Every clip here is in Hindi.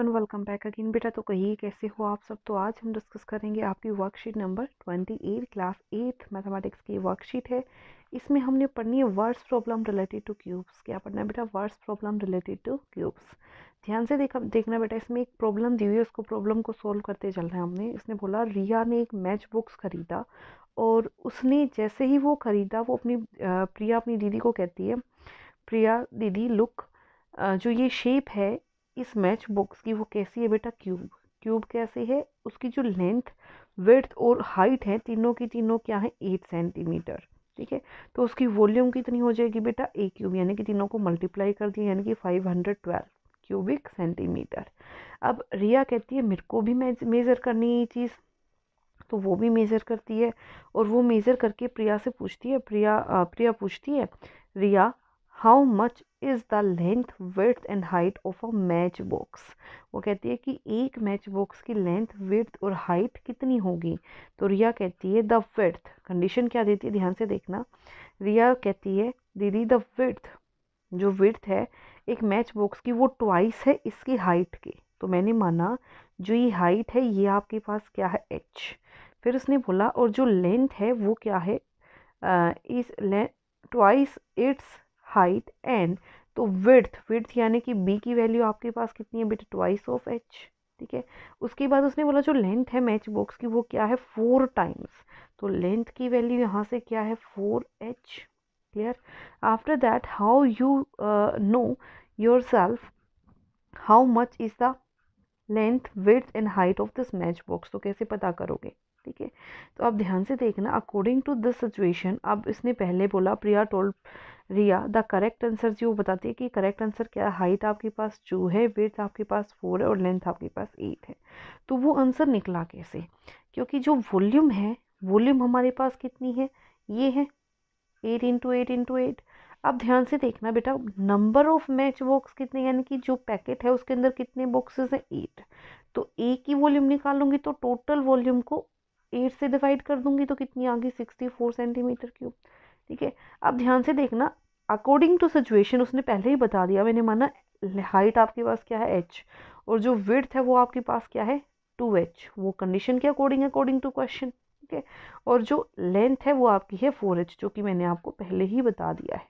एवरीवन वेलकम बैक अगेन बेटा तो कहिए कैसे हो आप सब तो आज हम डिस्कस करेंगे आपकी worksheet number twenty eight class eight mathematics की वर्कशीट है इसमें हमने पढ़नी है words problem related to cubes क्या पढ़ना है बेटा words problem related to cubes ध्यान से देखा देखना बेटा इसमें एक प्रॉब्लम दी हुई है उसको प्रॉब्लम को सोल्व करते चल रहे हैं हमने इसने बोला रिया ने एक मैच बुक्स खरीदा और उसने जैसे ही वो खरीदा वो अपनी प्रिया अपनी दीदी को कहती है प्रिया दीदी लुक जो ये शेप है इस मैच बॉक्स की वो कैसी है बेटा क्यूब क्यूब कैसे है उसकी जो लेंथ वेथ और हाइट है तीनों की तीनों क्या है एट सेंटीमीटर ठीक है तो उसकी वॉल्यूम कितनी हो जाएगी बेटा ए क्यूब यानी कि तीनों को मल्टीप्लाई कर दिए यानी कि five hundred twelve cubic centimetre अब रिया कहती है मेरे को भी मेज़र करनी है ये चीज़ तो वो भी मेज़र करती है और वो मेज़र करके प्रिया से पूछती है प्रिया प्रिया पूछती है Riya how much is the length width and height of a match box वो कहती है कि एक मैच बॉक्स की लेंथ विर्थ और हाइट कितनी होगी तो रिया कहती है द विथ कंडीशन क्या देती है ध्यान से देखना रिया कहती है दीदी द विथ जो विर्थ है एक मैच बॉक्स की वो ट्वाइस है इसकी हाइट की तो मैंने माना जो ये हाइट है ये आपके पास क्या है एच फिर उसने बोला और जो लेंथ है वो क्या है आ, इस ले ट्वाइस इट्स हाइट एंड तो विर्थ विर्थ यानी कि बी की वैल्यू आपके पास कितनी है बेटा ट्वाइस ऑफ एच ठीक है उसके बाद उसने बोला जो लेंथ है मैच बॉक्स की वो क्या है फोर टाइम्स तो लेंथ की वैल्यू यहाँ से क्या है four H clear after that how you know yourself how much is the length width and height of this match box तो कैसे पता करोगे ठीक है तो आप ध्यान से देखना अकॉर्डिंग टू दिस सिचुएशन अब इसने पहले बोला Priya told Riya the correct answer जी वो बताती है कि करेक्ट आंसर क्या है हाइट आपके पास टू है वेथ आपके पास फोर है और लेंथ आपके पास एट है तो वो आंसर निकला कैसे क्योंकि जो वॉल्यूम है वॉल्यूम हमारे पास कितनी है ये है eight into eight into eight अब ध्यान से देखना बेटा नंबर ऑफ मैच बॉक्स कितने यानी कि जो पैकेट है उसके अंदर कितने बॉक्सेस हैं एट तो ए की वॉल्यूम निकालूंगी तो टोटल वॉल्यूम को एट से डिवाइड कर दूंगी तो कितनी आ गई सिक्सटी फोर सेंटीमीटर क्यूब ठीक है अब ध्यान से देखना अकॉर्डिंग टू सिचुएशन उसने पहले ही बता दिया मैंने माना हाइट आपके पास क्या है एच और जो विड्थ है वो आपके पास क्या है टू एच वो कंडीशन के अकॉर्डिंग अकॉर्डिंग टू क्वेश्चन ठीक है और जो लेंथ है वो आपकी है फोर एच जो कि मैंने आपको पहले ही बता दिया है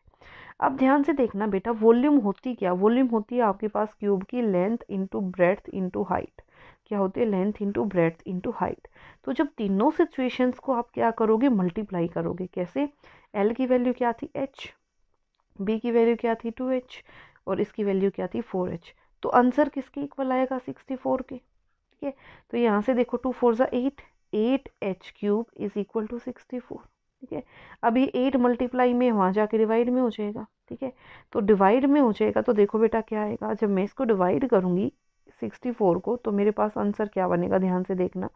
अब ध्यान से देखना बेटा वॉल्यूम होती क्या वॉल्यूम होती है आपके पास क्यूब की length into breadth into height क्या होती है length into breadth into height तो जब तीनों सिचुएशंस को आप क्या करोगे मल्टीप्लाई करोगे कैसे एल की वैल्यू क्या थी एच बी की वैल्यू क्या थी टू एच और इसकी वैल्यू क्या थी फोर एच तो आंसर किसके इक्वल आएगा सिक्सटी फोर के ठीक है तो यहाँ से देखो टू फोर ज़ा eight eight H cube is equal to sixty four ठीक है अब ये एट मल्टीप्लाई में वहाँ जाके डिवाइड में हो जाएगा ठीक है तो डिवाइड में हो जाएगा तो देखो बेटा क्या आएगा जब मैं इसको डिवाइड करूँगी सिक्सटी फोर को तो मेरे पास आंसर क्या बनेगा ध्यान से देखना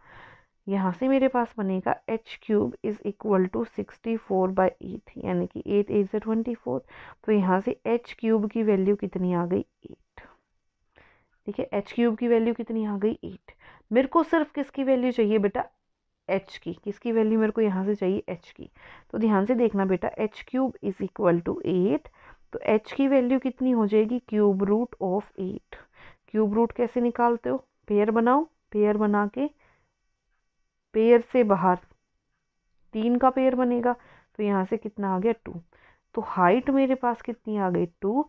यहाँ से मेरे पास बनेगा H cube is equal to sixty four by eight यानी कि एट एट से ट्वेंटी फोर तो यहाँ से एच क्यूब की वैल्यू कितनी आ गई एट ठीक है एच क्यूब की वैल्यू कितनी आ गई एट मेरे को सिर्फ किसकी वैल्यू चाहिए बेटा एच की किसकी वैल्यू मेरे को यहाँ से चाहिए एच की तो ध्यान से देखना बेटा H cube is equal to eight तो एच की वैल्यू कितनी हो जाएगी cube root of eight cube root कैसे निकालते हो पेयर बनाओ पेयर बना के पेयर से बाहर तीन का पेयर बनेगा तो यहाँ से कितना आ गया टू तो हाइट मेरे पास कितनी आ गई टू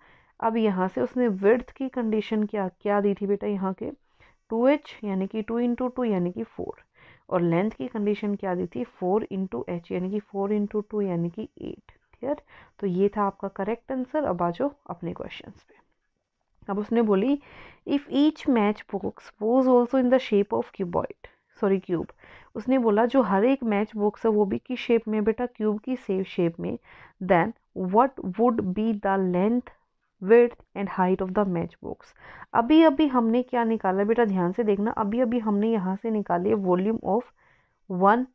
अब यहाँ से उसने विर्थ की कंडीशन क्या क्या दी थी बेटा यहाँ के टू एच यानी कि टू इंटू टू यानी कि फोर और लेंथ की कंडीशन क्या दी थी फोर इंटू एच यानी कि फोर इंटू टू यानी कि एट क्लियर तो ये था आपका करेक्ट आंसर अब आ जाओ अपने क्वेश्चन पे अब उसने बोली if each match box was also in the shape of cuboid sorry cube उसने बोला जो हर एक मैच बॉक्स है वो भी किस शेप में बेटा क्यूब की सेव शेप में then what would be the length width and height of the match box अभी अभी हमने क्या निकाला बेटा ध्यान से देखना अभी अभी हमने यहाँ से निकाले volume of one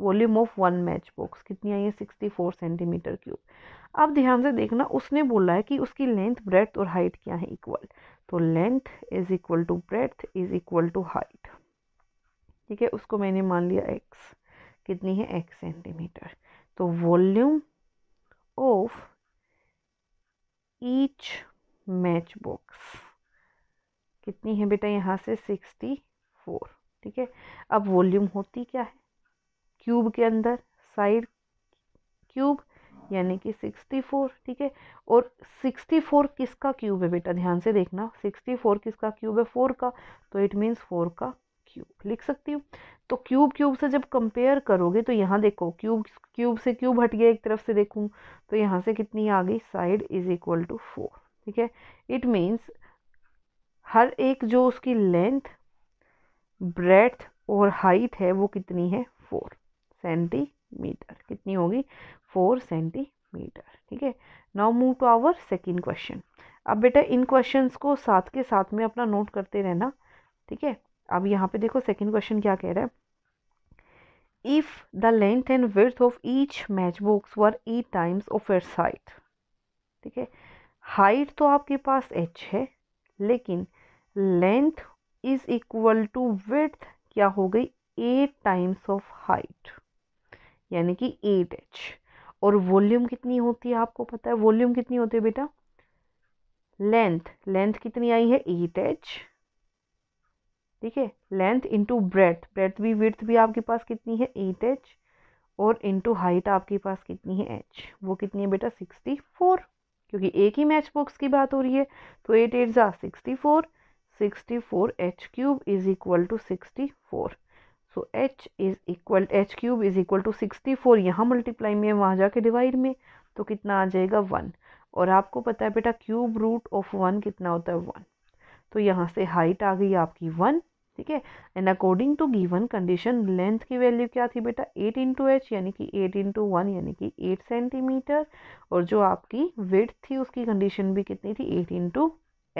volume of one match box कितनी आई है सिक्सटी फोर सेंटीमीटर क्यूब अब ध्यान से देखना उसने बोला है कि उसकी लेंथ ब्रेथ और हाइट क्या है इक्वल तो length is equal to breadth is equal to height ठीक है उसको मैंने मान लिया एक्स कितनी है एक्स सेंटीमीटर तो volume of each match box कितनी है बेटा यहाँ से सिक्सटी फोर ठीक है अब वॉल्यूम होती क्या है क्यूब के अंदर साइड क्यूब यानी कि 64 ठीक है और 64 किसका क्यूब है बेटा ध्यान से देखना 64 किसका क्यूब है फोर का तो इट मीन्स फोर का क्यूब लिख सकती हूँ तो क्यूब क्यूब से जब कंपेयर करोगे तो यहाँ देखो क्यूब क्यूब से क्यूब हट गया एक तरफ से देखूँ तो यहाँ से कितनी आ गई side is equal to four ठीक है इट मीन्स हर एक जो उसकी लेंथ ब्रेथ और हाइट है वो कितनी है फोर सेंटीमीटर कितनी होगी फोर सेंटीमीटर ठीक है now move to our second question अब बेटा इन क्वेश्चंस को साथ के साथ में अपना नोट करते रहना ठीक है अब यहाँ पे देखो सेकेंड क्वेश्चन क्या कह रहा है if the length and width of each match matchbox were eight times of air site ठीक है हाइट तो आपके पास एच है लेकिन length is equal to width क्या हो गई एट टाइम्स ऑफ हाइट यानी कि एट एच और वॉल्यूम कितनी होती है आपको पता है वॉल्यूम कितनी होती है बेटा लेंथ लेंथ कितनी आई है एट एच ठीक है लेंथ इंटू ब्रेथ ब्रेथ भी विर्थ भी आपके पास कितनी है एट एच और इंटू हाइट आपके पास कितनी है एच वो कितनी है बेटा सिक्सटी फोर क्योंकि एक ही मैच बॉक्स की बात हो रही है तो एट एट ज़ा sixty four sixty four h cube is equal to sixty four so h is equal h cube is equal to sixty four यहाँ मल्टीप्लाई में वहाँ जाके डिवाइड में तो कितना आ जाएगा वन और आपको पता है बेटा क्यूब रूट ऑफ वन कितना होता है वन तो यहाँ से हाइट आ गई आपकी वन ठीक है and according to given condition length की वैल्यू क्या थी बेटा एट इंटू एच यानी कि एट इंटू वन यानी कि एट सेंटीमीटर और जो आपकी वेट थी उसकी कंडीशन भी कितनी थी एट इंटू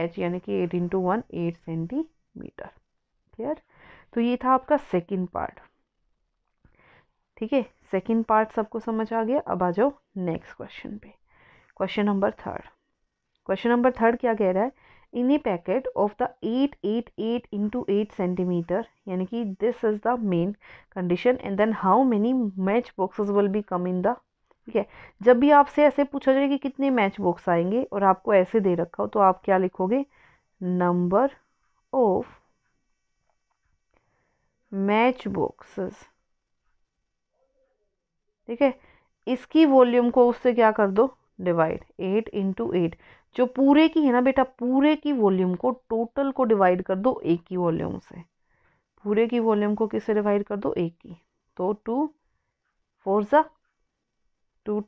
एच यानी कि eight into one eight centimetre clear तो ये था आपका सेकेंड पार्ट ठीक है सेकेंड पार्ट सबको समझ आ गया अब आ जाओ नेक्स्ट क्वेश्चन पे question number third question number third क्या कह रहा है in a packet of the eight eight eight into eight centimetre यानी कि this is the main condition and then how many match boxes will be come in the ठीक है जब भी आपसे ऐसे पूछा जाए कि कितने मैच बॉक्स आएंगे और आपको ऐसे दे रखा हो तो आप क्या लिखोगे नंबर ऑफ मैच बॉक्सेस ठीक है इसकी वॉल्यूम को उससे क्या कर दो डिवाइड एट इंटू एट जो पूरे की है ना बेटा पूरे की वॉल्यूम को टोटल को डिवाइड कर दो एक की वॉल्यूम से पूरे की वॉल्यूम को किससे डिवाइड कर दो एक की तो टू फोर ज़ा टू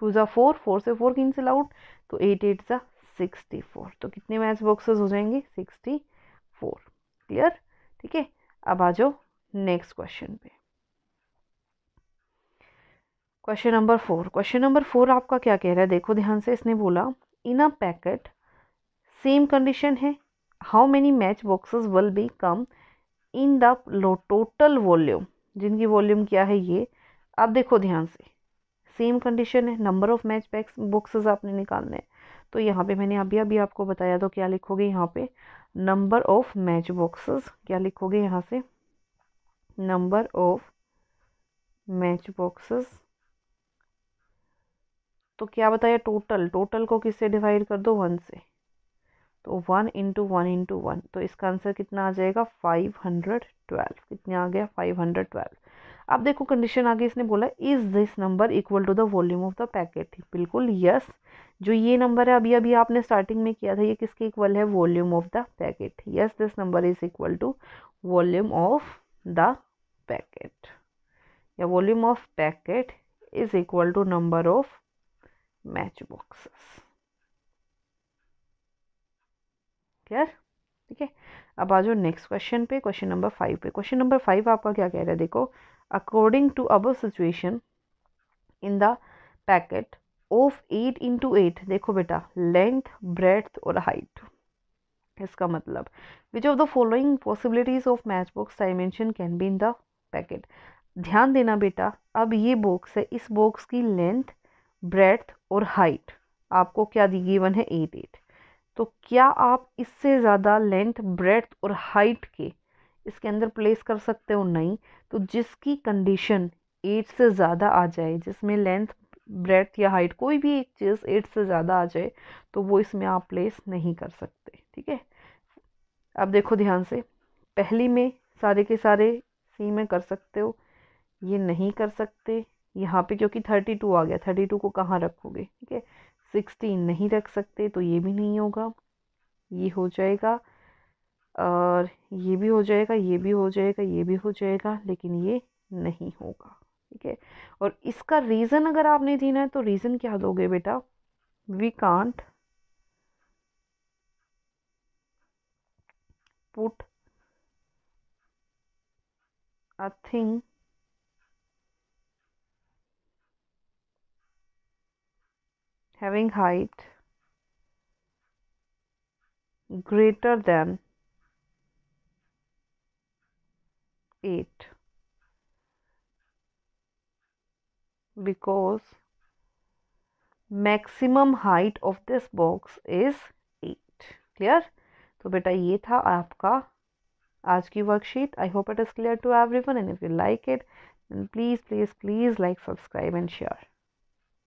टू ज़ा फोर फोर से फोर किन से आउट तो एट एट ज़ा सिक्सटी फोर तो कितने मैच बॉक्सेस हो जाएंगे सिक्सटी फोर क्लियर ठीक है अब आ जाओ नेक्स्ट क्वेश्चन पे question number four question number four आपका क्या कह रहा है देखो ध्यान से इसने बोला in a packet same condition है how many match boxes will be come in the total volume जिनकी वॉल्यूम क्या है ये आप देखो ध्यान से सेम कंडीशन है number of match packs boxes आपने निकालने हैं तो यहाँ पे मैंने अभी अभी आपको बताया तो क्या लिखोगे यहाँ पे नंबर ऑफ मैच बॉक्सेस क्या लिखोगे यहाँ से नंबर ऑफ मैच बॉक्सेस तो क्या बताया टोटल टोटल को किससे डिवाइड कर दो वन से तो one into one into one तो इसका आंसर कितना आ जाएगा फाइव हंड्रेड ट्वेल्व कितना आ गया फाइव हंड्रेड ट्वेल्व अब देखो कंडीशन आगे इसने बोला is this number equal to the volume of the packet बिल्कुल यस जो ये नंबर है अभी अभी आपने स्टार्टिंग में किया था ये किसके इक्वल है volume of the packet yes this number is equal to volume of the packet या volume of packet is equal to number of match boxes clear ठीक है अब आ जाओ नेक्स्ट क्वेश्चन पे क्वेश्चन नंबर फाइव पे क्वेश्चन नंबर फाइव आपका क्या कह रहा है देखो according to our situation in the packet of 8 into 8 देखो बेटा length breadth और height इसका मतलब which of the following possibilities of match box dimension can be in the packet ध्यान देना बेटा अब ये बॉक्स है इस बॉक्स की लेंथ ब्रेथ और हाइट आपको क्या दी गिवन है एट एट तो क्या आप इससे ज़्यादा लेंथ ब्रेथ और हाइट के इसके अंदर प्लेस कर सकते हो नहीं तो जिसकी कंडीशन एट से ज़्यादा आ जाए जिसमें लेंथ ब्रेथ या हाइट कोई भी एक चीज़ एट से ज़्यादा आ जाए तो वो इसमें आप प्लेस नहीं कर सकते ठीक है अब देखो ध्यान से पहली में सारे के सारे सी में कर सकते हो ये नहीं कर सकते यहाँ पे क्योंकि थर्टी टू आ गया थर्टी टू को कहाँ रखोगे ठीक है सिक्सटीन नहीं रख सकते तो ये भी नहीं होगा ये हो जाएगा और ये भी हो जाएगा ये भी हो जाएगा ये भी हो जाएगा लेकिन ये नहीं होगा ठीक है और इसका रीज़न अगर आपने देना है तो रीज़न क्या दोगे बेटा we can't put a thing having height greater than 8 because maximum height of this box is 8 clear so beta ye tha aapka aaj ki worksheet i hope it is clear to everyone and if you like it then please please please like subscribe and share